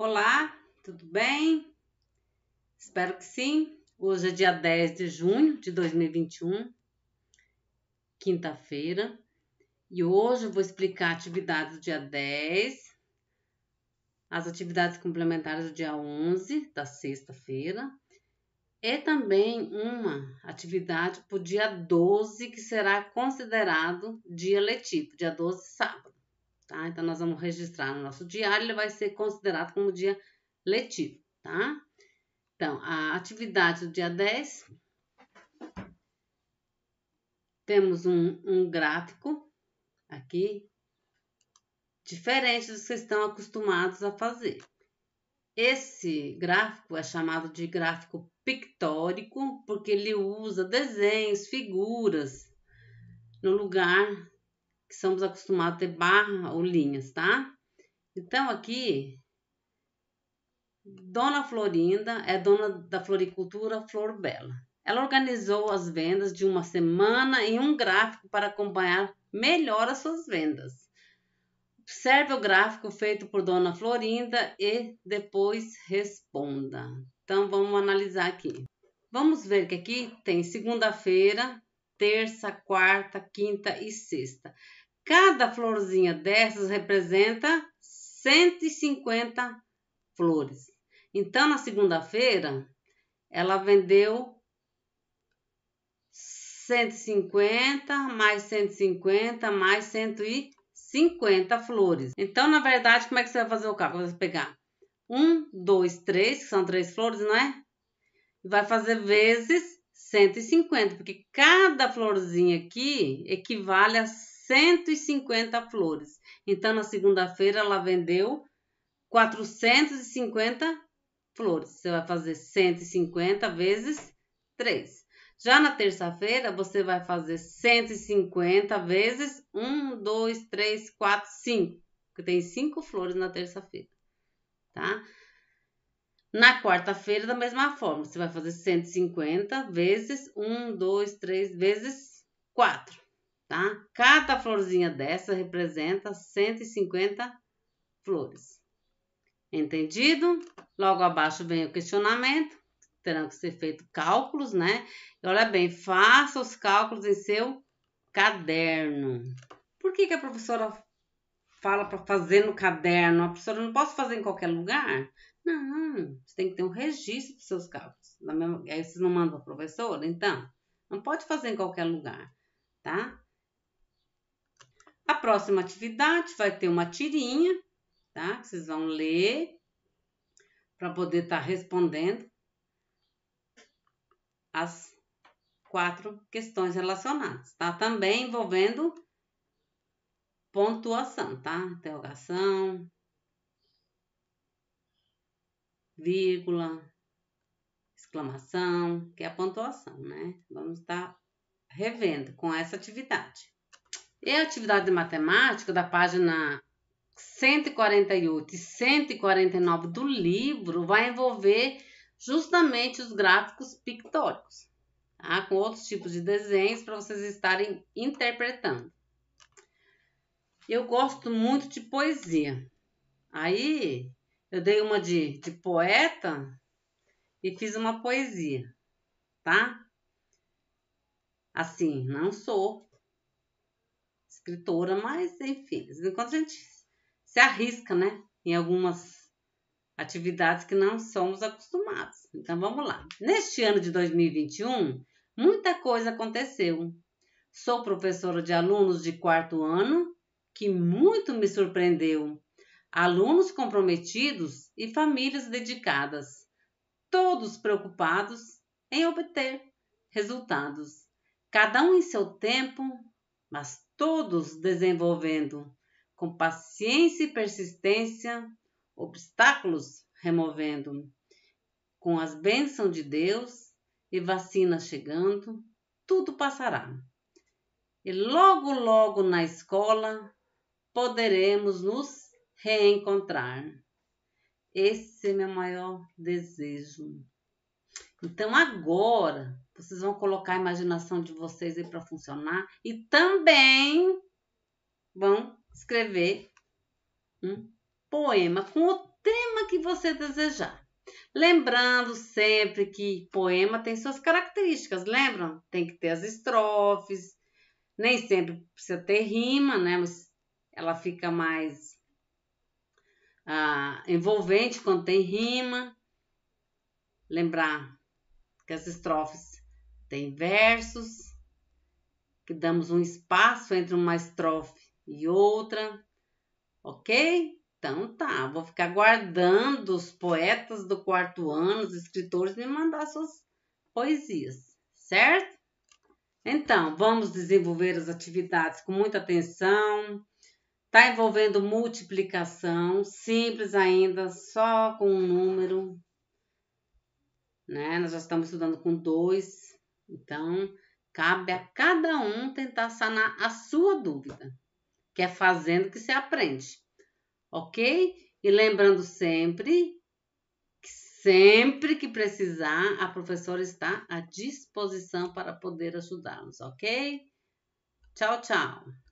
Olá, tudo bem? Espero que sim. Hoje é dia 10 de junho de 2021, quinta-feira, e hoje eu vou explicar a atividade do dia 10, as atividades complementares do dia 11, da sexta-feira, e também uma atividade para o dia 12, que será considerado dia letivo, dia 12, sábado tá? Então, nós vamos registrar no nosso diário, ele vai ser considerado como dia letivo, tá? Então, a atividade do dia 10, temos um, um gráfico aqui, diferente dos que vocês estão acostumados a fazer. Esse gráfico é chamado de gráfico pictórico, porque ele usa desenhos, figuras, no lugar que somos acostumados a ter barra ou linhas, tá? Então, aqui, Dona Florinda é dona da floricultura Flor Bela. Ela organizou as vendas de uma semana em um gráfico para acompanhar melhor as suas vendas. Observe o gráfico feito por Dona Florinda e depois responda. Então, vamos analisar aqui. Vamos ver que aqui tem segunda-feira, terça, quarta, quinta e sexta. Cada florzinha dessas representa 150 flores. Então, na segunda-feira, ela vendeu 150 mais 150 mais 150 flores. Então, na verdade, como é que você vai fazer o cálculo? Você vai pegar 1, 2, 3, que são três flores, não é? vai fazer vezes 150, porque cada florzinha aqui equivale a 150 flores. Então, na segunda-feira, ela vendeu 450 flores. Você vai fazer 150 vezes 3. Já na terça-feira, você vai fazer 150 vezes 1, 2, 3, 4, 5. Porque tem 5 flores na terça-feira, tá? Na quarta-feira, da mesma forma, você vai fazer 150 vezes 1, 2, 3, vezes 4 tá? Cada florzinha dessa representa 150 flores. Entendido? Logo abaixo vem o questionamento. Terão que ser feitos cálculos, né? E olha bem, faça os cálculos em seu caderno. Por que, que a professora fala para fazer no caderno? A professora não posso fazer em qualquer lugar? Não, você tem que ter um registro dos seus cálculos. Aí vocês não mandam para a professora? Então, não pode fazer em qualquer lugar, tá? A próxima atividade vai ter uma tirinha, tá? Que vocês vão ler para poder estar tá respondendo as quatro questões relacionadas, tá? Também envolvendo pontuação, tá? Interrogação, vírgula, exclamação, que é a pontuação, né? Vamos estar tá revendo com essa atividade. E a atividade de matemática da página 148 e 149 do livro vai envolver justamente os gráficos pictóricos, tá? com outros tipos de desenhos para vocês estarem interpretando. Eu gosto muito de poesia. Aí eu dei uma de, de poeta e fiz uma poesia, tá? Assim, não sou escritora, mas enfim, enquanto a gente se arrisca, né, em algumas atividades que não somos acostumados. Então vamos lá. Neste ano de 2021, muita coisa aconteceu. Sou professora de alunos de quarto ano, que muito me surpreendeu. Alunos comprometidos e famílias dedicadas, todos preocupados em obter resultados, cada um em seu tempo, mas todos desenvolvendo, com paciência e persistência, obstáculos removendo, com as bênçãos de Deus e vacina chegando, tudo passará. E logo, logo na escola poderemos nos reencontrar. Esse é meu maior desejo. Então agora vocês vão colocar a imaginação de vocês aí para funcionar e também vão escrever um poema com o tema que você desejar. Lembrando sempre que poema tem suas características, lembram? Tem que ter as estrofes, nem sempre precisa ter rima, né? Mas ela fica mais ah, envolvente quando tem rima lembrar que as estrofes têm versos, que damos um espaço entre uma estrofe e outra, ok? Então tá, vou ficar guardando os poetas do quarto ano, os escritores me mandar suas poesias, certo? Então, vamos desenvolver as atividades com muita atenção. Tá envolvendo multiplicação, simples ainda, só com um número, né? Nós já estamos estudando com dois, então cabe a cada um tentar sanar a sua dúvida, que é fazendo que se aprende, ok? E lembrando sempre que sempre que precisar, a professora está à disposição para poder ajudá-los, ok? Tchau, tchau!